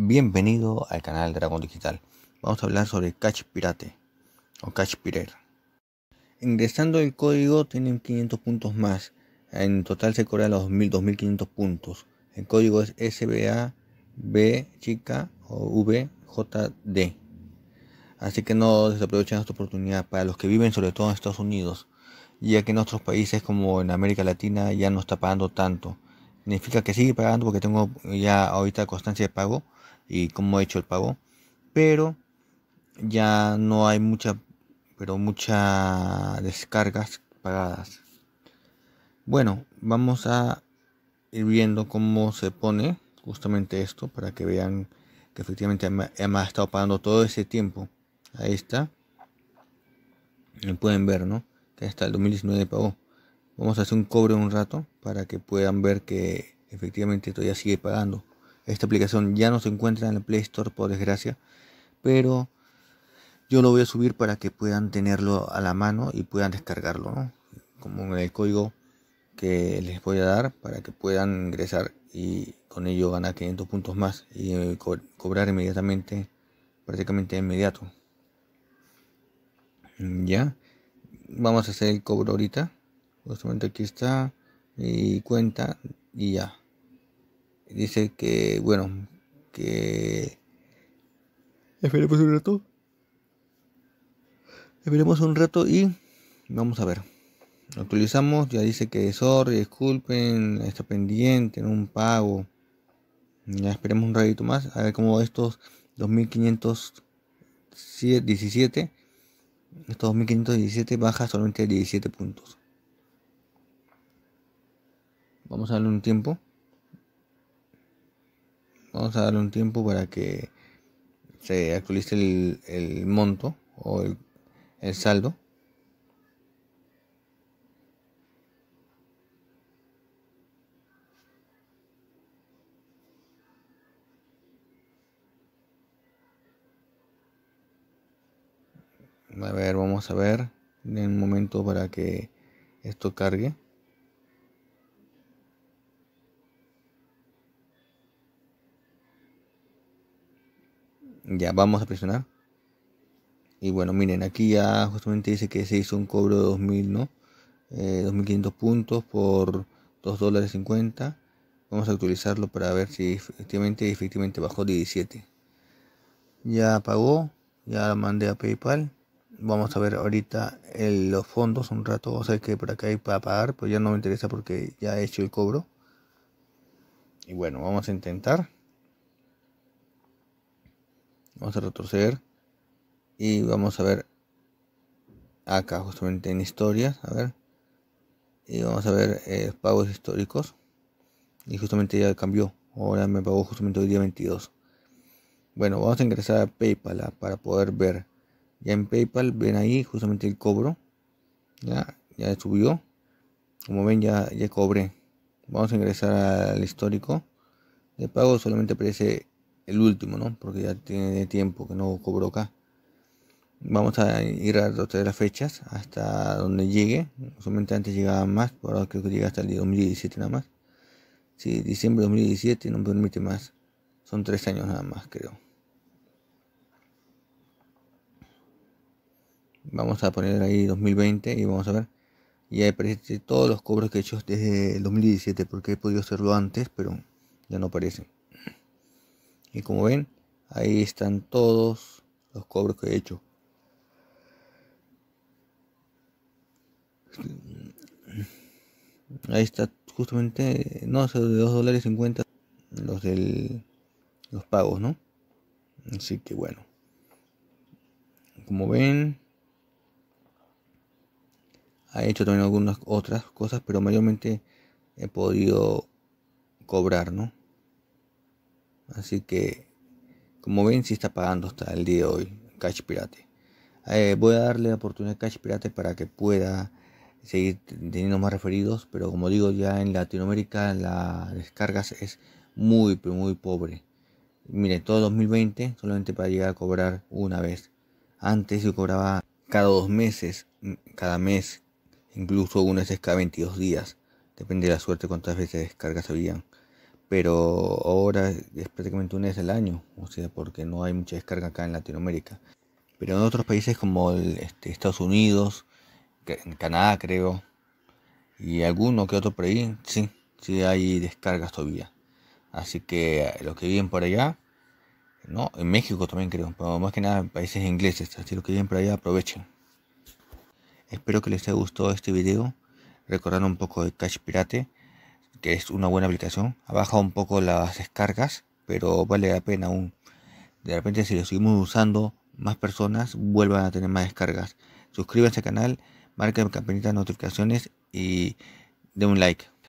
Bienvenido al canal Dragón Digital. Vamos a hablar sobre Catch Pirate o Catch pirer Ingresando el código tienen 500 puntos más. En total se cobran los 2500 puntos. El código es SBA B chica o VJD. Así que no desaprovechen esta oportunidad para los que viven sobre todo en Estados Unidos, ya que en otros países como en América Latina ya no está pagando tanto. Significa que sigue pagando porque tengo ya ahorita constancia de pago, y como he hecho el pago. Pero ya no hay mucha, pero muchas descargas pagadas. Bueno, vamos a ir viendo cómo se pone justamente esto para que vean que efectivamente me ha estado pagando todo ese tiempo. Ahí está. Y pueden ver, ¿no? Que hasta el 2019 pagó. Vamos a hacer un cobre un rato para que puedan ver que efectivamente todavía sigue pagando. Esta aplicación ya no se encuentra en el Play Store por desgracia, pero yo lo voy a subir para que puedan tenerlo a la mano y puedan descargarlo, Como en el código que les voy a dar para que puedan ingresar y con ello ganar 500 puntos más y eh, cobrar inmediatamente, prácticamente inmediato. Mm, ya, vamos a hacer el cobro ahorita. Justamente aquí está y cuenta y ya dice que, bueno, que... Esperemos un rato. Esperemos un rato y vamos a ver. Lo utilizamos, ya dice que sorry, disculpen, está pendiente, en un pago. Ya esperemos un ratito más, a ver cómo estos 2517, estos 2517 baja solamente 17 puntos. Vamos a darle un tiempo. Vamos a darle un tiempo para que se actualice el, monto o el, el saldo. A ver, vamos a ver. En un momento para que esto cargue. Ya vamos a presionar. Y bueno, miren, aquí ya justamente dice que se hizo un cobro de 2000, ¿no? 2500 eh, puntos por 2 dólares 50. Vamos a actualizarlo para ver si efectivamente, efectivamente bajó 17. Ya pagó, ya lo mandé a PayPal. Vamos a ver ahorita los fondos un rato. O sea que por acá hay para pagar, pero ya no me interesa porque ya he hecho el cobro. Y bueno, vamos a intentar vamos a retroceder y vamos a ver acá justamente en historias a ver y vamos a ver eh, pagos históricos y justamente ya cambió ahora me pagó justamente el día 22 bueno vamos a ingresar a paypal ah, para poder ver ya en paypal ven ahí justamente el cobro ya ya subió como ven ya ya cobré vamos a ingresar al histórico de pago solamente aparece el último, ¿no? Porque ya tiene tiempo que no cobro acá. Vamos a ir a todas las fechas hasta donde llegue. Solamente antes llegaba más, pero ahora creo que llega hasta el 2017 nada más. Si diciembre de 2017 no permite más. Son tres años nada más, creo. Vamos a poner ahí 2020 y vamos a ver. Y ahí aparece todos los cobros que he hecho desde el 2017, porque he podido hacerlo antes, pero ya no aparecen. Y como ven, ahí están todos los cobros que he hecho. Ahí está justamente, no, sé, de 2 dólares 50 los del los pagos, ¿no? Así que bueno. Como ven, he hecho también algunas otras cosas, pero mayormente he podido cobrar, ¿no? Así que, como ven, si sí está pagando hasta el día de hoy Cash Pirate. Eh, voy a darle la oportunidad a Cash Pirate para que pueda seguir teniendo más referidos, pero como digo, ya en Latinoamérica la descargas es muy, muy pobre. Mire, todo 2020 solamente para llegar a cobrar una vez. Antes yo cobraba cada dos meses, mm, cada mes, incluso una vez cada 22 días. Depende de la suerte cuántas veces descargas habían pero ahora es prácticamente un mes al año, o sea, porque no hay mucha descarga acá en Latinoamérica. Pero en otros países como este, Estados Unidos, en Canadá creo, y alguno que otro por ahí, sí, sí hay descargas todavía. Así que los que viven por allá, no, en México también creo, pero más que nada en países ingleses, así los que viven por allá aprovechen. Espero que les haya gustado este video, recordando un poco de Cash Pirate que es una buena aplicación. Ha bajado un poco las descargas, pero vale la pena aún. De repente si lo seguimos usando, más personas vuelvan a tener más descargas. Suscríbanse al canal, marquen campanita de notificaciones y den un like.